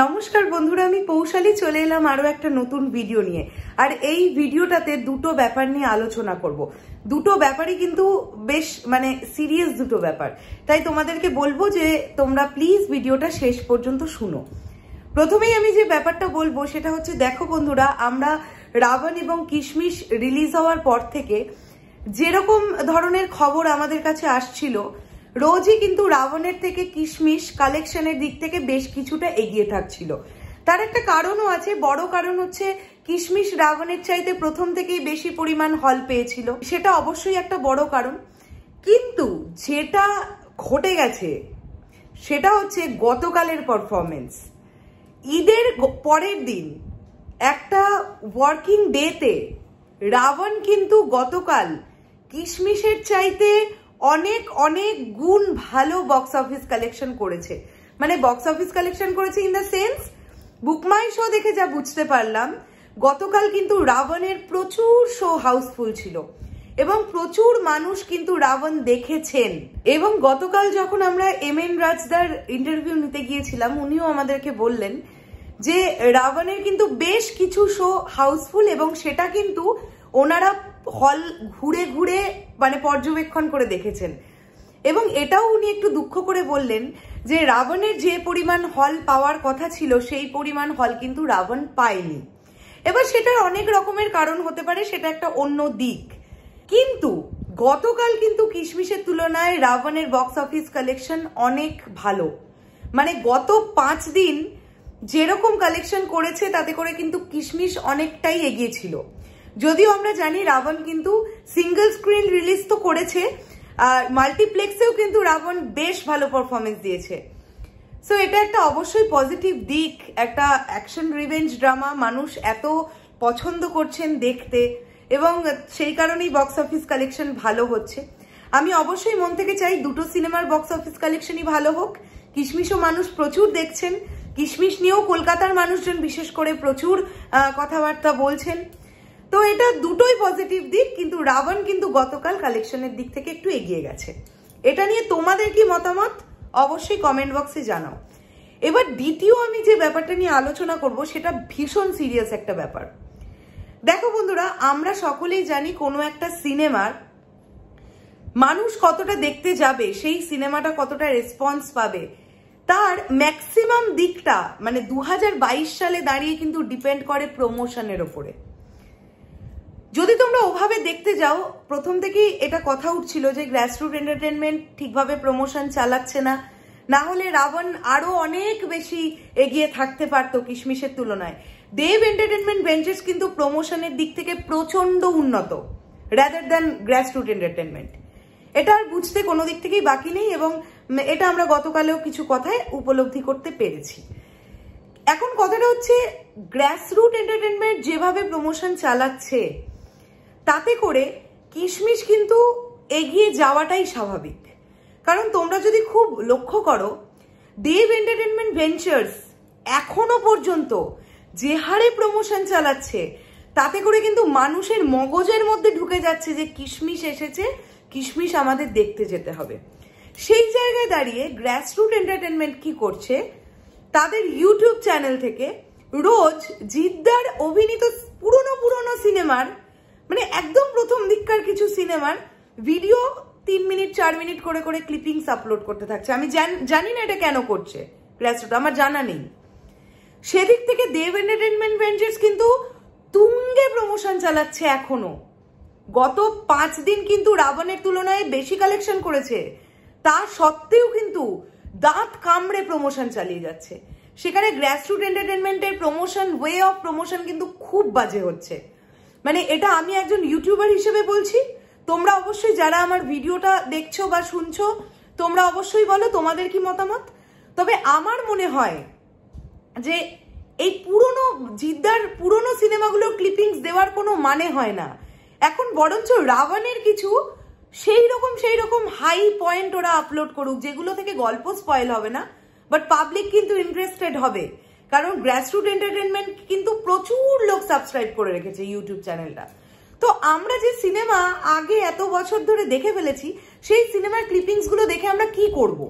নমস্কার বন্ধুরা আমি পৌশালী চলে এলাম আরও একটা নতুন ভিডিও নিয়ে আর এই ভিডিওটাতে দুটো ব্যাপার নিয়ে আলোচনা করব। দুটো ব্যাপারই কিন্তু বেশ মানে সিরিয়াস দুটো ব্যাপার তাই তোমাদেরকে বলবো যে তোমরা প্লিজ ভিডিওটা শেষ পর্যন্ত শুনো প্রথমেই আমি যে ব্যাপারটা বলবো সেটা হচ্ছে দেখো বন্ধুরা আমরা রাবণ এবং কিশমিশ রিলিজ হওয়ার পর থেকে যেরকম ধরনের খবর আমাদের কাছে আসছিল রোজই কিন্তু রাবণের থেকে কিশমিশ কালেকশনের দিক থেকে বেশ কিছুটা এগিয়ে থাকছিল তার একটা কারণও আছে বড় কারণ হচ্ছে কিশমিশ রাবণের চাইতে প্রথম থেকেই বেশি পরিমাণ হল পেয়েছিল সেটা অবশ্যই একটা বড় কারণ কিন্তু যেটা ঘটে গেছে সেটা হচ্ছে গতকালের পারফরমেন্স ঈদের পরের দিন একটা ওয়ার্কিং ডেতে রাবণ কিন্তু গতকাল কিশমিশের চাইতে অনেক অনেক গুণ ভালো বক্স অফিস কালেকশন করেছে মানে বক্স অফিস কালেকশন করেছে in the sense BookMyShow দেখে যা বুঝতে পারলাম গতকাল কিন্তু রাবণের প্রচুর শো হাউসফুল ছিল এবং প্রচুর মানুষ কিন্তু রাবণ দেখেছেন এবং গতকাল যখন আমরা এম এন রাজদার ইন্টারভিউ নিতে গিয়েছিলাম উনিও আমাদেরকে বললেন যে রাবণের কিন্তু বেশ কিছু শো হাউসফুল এবং সেটা কিন্তু ওনারা হল ঘুরে ঘুরে মানে পর্যবেক্ষণ করে দেখেছেন এবং এটাও উনি একটু দুঃখ করে বললেন যে রাবণের যে পরিমাণ হল পাওয়ার কথা ছিল সেই পরিমাণ হল কিন্তু রাবণ পায়নি এবার সেটার অনেক রকমের কারণ হতে পারে সেটা একটা অন্য দিক কিন্তু গতকাল কিন্তু কিশমিশের তুলনায় রাবণের বক্স অফিস কালেকশন অনেক ভালো মানে গত পাঁচ দিন যেরকম কালেকশন করেছে তাতে করে কিন্তু কিশমিশ অনেকটাই এগিয়েছিল যদিও আমরা জানি রাবণ কিন্তু সিঙ্গেল স্ক্রিন রিলিজ তো করেছে আর মাল্টিপ্লেক্সেও কিন্তু রাবণ বেশ ভালো পারফরমেন্স দিয়েছে সো এটা একটা অবশ্যই পজিটিভ দিক একটা অ্যাকশন রিভেঞ্জ ড্রামা মানুষ এত পছন্দ করছেন দেখতে এবং সেই কারণেই বক্স অফিস কালেকশন ভালো হচ্ছে আমি অবশ্যই মন থেকে চাই দুটো সিনেমার বক্স অফিস কালেকশনই ভালো হোক কিশমিশও মানুষ প্রচুর দেখছেন কিশমিশ নিয়েও কলকাতার মানুষজন বিশেষ করে প্রচুর কথাবার্তা বলছেন তো এটা দুটোই পজিটিভ দিক কিন্তু রাবণ কিন্তু গতকাল কালেকশনের দিক থেকে একটু এগিয়ে গেছে এটা নিয়ে তোমাদের কি মতামত অবশ্যই কমেন্ট বক্সে জানাও এবার দ্বিতীয় আমি যে ব্যাপারটা নিয়ে আলোচনা করব সেটা ভীষণ সিরিয়াস একটা ব্যাপার দেখো বন্ধুরা আমরা সকলেই জানি কোনো একটা সিনেমার মানুষ কতটা দেখতে যাবে সেই সিনেমাটা কতটা রেসপন্স পাবে তার ম্যাক্সিমাম দিকটা মানে দু সালে দাঁড়িয়ে কিন্তু ডিপেন্ড করে প্রমোশনের ওপরে যদি তোমরা ওভাবে দেখতে যাও প্রথম থেকেই এটা কথা উঠছিল যে গ্রাসরুট এন্টারটেনমেন্ট ঠিকভাবে প্রমোশন চালাচ্ছে না না হলে রাবণ আরো অনেক বেশি এগিয়ে থাকতে পারত কিশমিশের তুলনায় দেব এন্টারটেনমেন্ট বেঞ্চেস কিন্তু প্রমোশনের দিক থেকে প্রচন্ড উন্নত র্যাদার দ্যান গ্রাসরুট এন্টারটেনমেন্ট এটা আর বুঝতে কোনো দিক থেকেই বাকি নেই এবং এটা আমরা গতকালেও কিছু কথায় উপলব্ধি করতে পেরেছি এখন কথাটা হচ্ছে গ্রাসরুট এন্টারটেনমেন্ট যেভাবে প্রমোশন চালাচ্ছে তাতে করে কিশমিশ কিন্তু এগিয়ে যাওয়াটাই স্বাভাবিক কারণ তোমরা যদি খুব লক্ষ্য করো দেব এন্টারটেনমেন্ট ভেঞ্চার্স এখনো পর্যন্ত যে হারে প্রমোশন চালাচ্ছে তাতে করে কিন্তু মানুষের মগজের মধ্যে ঢুকে যাচ্ছে যে কিশমিশ এসেছে কিশমিশ আমাদের দেখতে যেতে হবে সেই জায়গায় দাঁড়িয়ে গ্র্যাসরুট এন্টারটেনমেন্ট কি করছে তাদের ইউটিউব চ্যানেল থেকে রোজ জিদ্দার অভিনীত পুরনো পুরনো সিনেমার দিককার কিছু সিনেমার ভিডিও তিন মিনিট চার মিনিট করে করে ক্লিপিংস আপলোড করতে থাকছে আমি জানি না এটা কেন করছে ক্র্যাসোটা আমার জানা নেই সেদিক থেকে দেব এন্টারটেনমেন্ট ভেঞ্চার্স কিন্তু তুঙ্গে প্রমোশন চালাচ্ছে এখনো গত পাঁচ দিন কিন্তু রাবণের তুলনায় বেশি কালেকশন করেছে তা সত্ত্বেও কিন্তু দাঁত কামড়ে প্রমোশন চালিয়ে যাচ্ছে সেখানে গ্র্যাসরুট এন্টারটেনমেন্টের প্রমোশন ওয়ে অফ প্রমোশন কিন্তু খুব বাজে হচ্ছে মানে এটা আমি একজন ইউটিউবার হিসেবে বলছি তোমরা অবশ্যই যারা আমার ভিডিওটা দেখছো বা শুনছো তোমরা অবশ্যই বলো তোমাদের কি মতামত তবে আমার মনে হয় যে এই পুরনো জিদ্দার পুরনো সিনেমাগুলোর ক্লিপিংস দেওয়ার কোনো মানে হয় না এখন বরঞ্চ রাবণের কিছু সেই রকম সেই রকম হাই পয়েন্ট ওরা আপলোড করুক যেগুলো থেকে গল্প স্পয়েল হবে না বাট পাবলিক কিন্তু ইন্টারেস্টেড হবে কারণ গ্রাসরুট এন্টারটেনমেন্ট কিন্তু প্রচুর লোক সাবস্ক্রাইব করে রেখেছে ইউটিউব চ্যানেলটা তো আমরা যে সিনেমা আগে এত বছর ধরে দেখে ফেলেছি সেই সিনেমার ক্লিপিংসগুলো দেখে আমরা কি করব।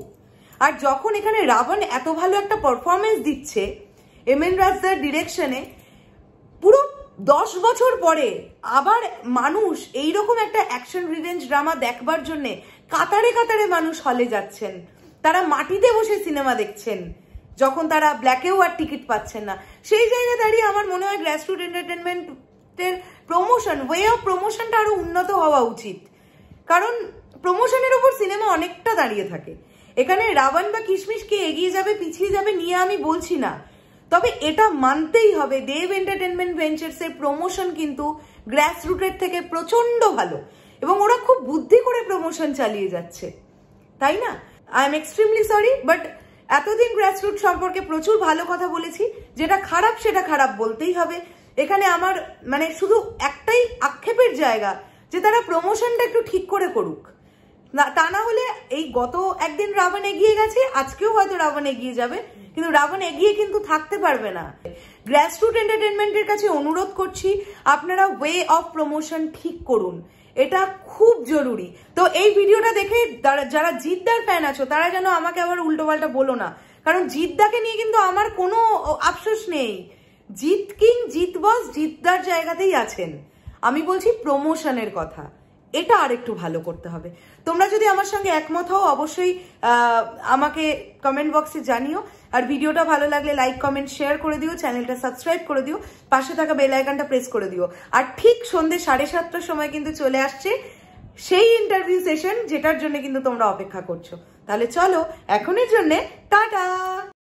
আর যখন এখানে রাবণ এত ভালো একটা পারফরমেন্স দিচ্ছে এম এন রাজদার ডিরেকশনে পুরো দশ বছর পরে আবার মানুষ এই রকম একটা অ্যাকশন রিভেঞ্জ ড্রামা দেখবার জন্যে কাতারে কাতারে মানুষ হলে যাচ্ছেন তারা মাটিতে বসে সিনেমা দেখছেন যখন তারা ব্ল্যাকেও আর টিকিট পাচ্ছেন না সেই জায়গায় দাঁড়িয়ে আমার মনে হয় রুট এন্টারটেনমেন্টের প্রমোশন ওয়ে অফ প্রমোশনটা আরও উন্নত হওয়া উচিত কারণ প্রমোশনের উপর সিনেমা অনেকটা দাঁড়িয়ে থাকে এখানে রাবণ বা কিশমিশকে এগিয়ে যাবে পিছিয়ে যাবে নিয়ে আমি বলছি না তবে এটা মানতেই হবে দেব এন্টারটেনমেন্ট ভেঞ্চার্সের প্রমোশন কিন্তু গ্র্যাস রুটের থেকে প্রচন্ড ভালো এবং ওরা খুব বুদ্ধি করে প্রমোশন চালিয়ে যাচ্ছে তাই না I am extremely sorry but এতদিন গ্র্যাসরুট সম্পর্কে প্রচুর ভালো কথা বলেছি যেটা খারাপ সেটা খারাপ বলতেই হবে এখানে আমার মানে শুধু একটাই আক্ষেপের জায়গা যে তারা প্রমোশনটা একটু ঠিক করে করুক না তা না হলে এই গত একদিন রাবণ এগিয়ে গেছে আজকেও হয়তো রাবণ এগিয়ে যাবে কিন্তু রাবণ এগিয়ে কিন্তু থাকতে পারবে না গ্র্যাসরুট এন্টারটেনমেন্টের কাছে অনুরোধ করছি আপনারা ওয়ে অফ প্রমোশন ঠিক করুন এটা খুব জরুরি তো এই ভিডিওটা দেখে যারা জিদ্দার ফ্যান আছো তারা যেন আমাকে আবার উল্টোপাল্টা বলো না কারণ জিদ্দাকে নিয়ে কিন্তু আমার কোনো আফসোস নেই জিৎ কিং জিত বস জিদ্দার জায়গাতেই আছেন আমি বলছি প্রমোশনের কথা এটা আর একটু ভালো করতে হবে তোমরা যদি আমার সঙ্গে একমত হও অবশ্যই আমাকে কমেন্ট বক্সে জানিও আর ভিডিওটা ভালো লাগলে লাইক কমেন্ট শেয়ার করে দিও চ্যানেলটা সাবস্ক্রাইব করে দিও পাশে থাকা বেল আইকনটা প্রেস করে দিও আর ঠিক সন্ধে সাড়ে সাতটার সময় কিন্তু চলে আসছে সেই ইন্টারভিউ সেশন যেটার জন্য কিন্তু তোমরা অপেক্ষা করছো তাহলে চলো এখনের জন্যে টাটা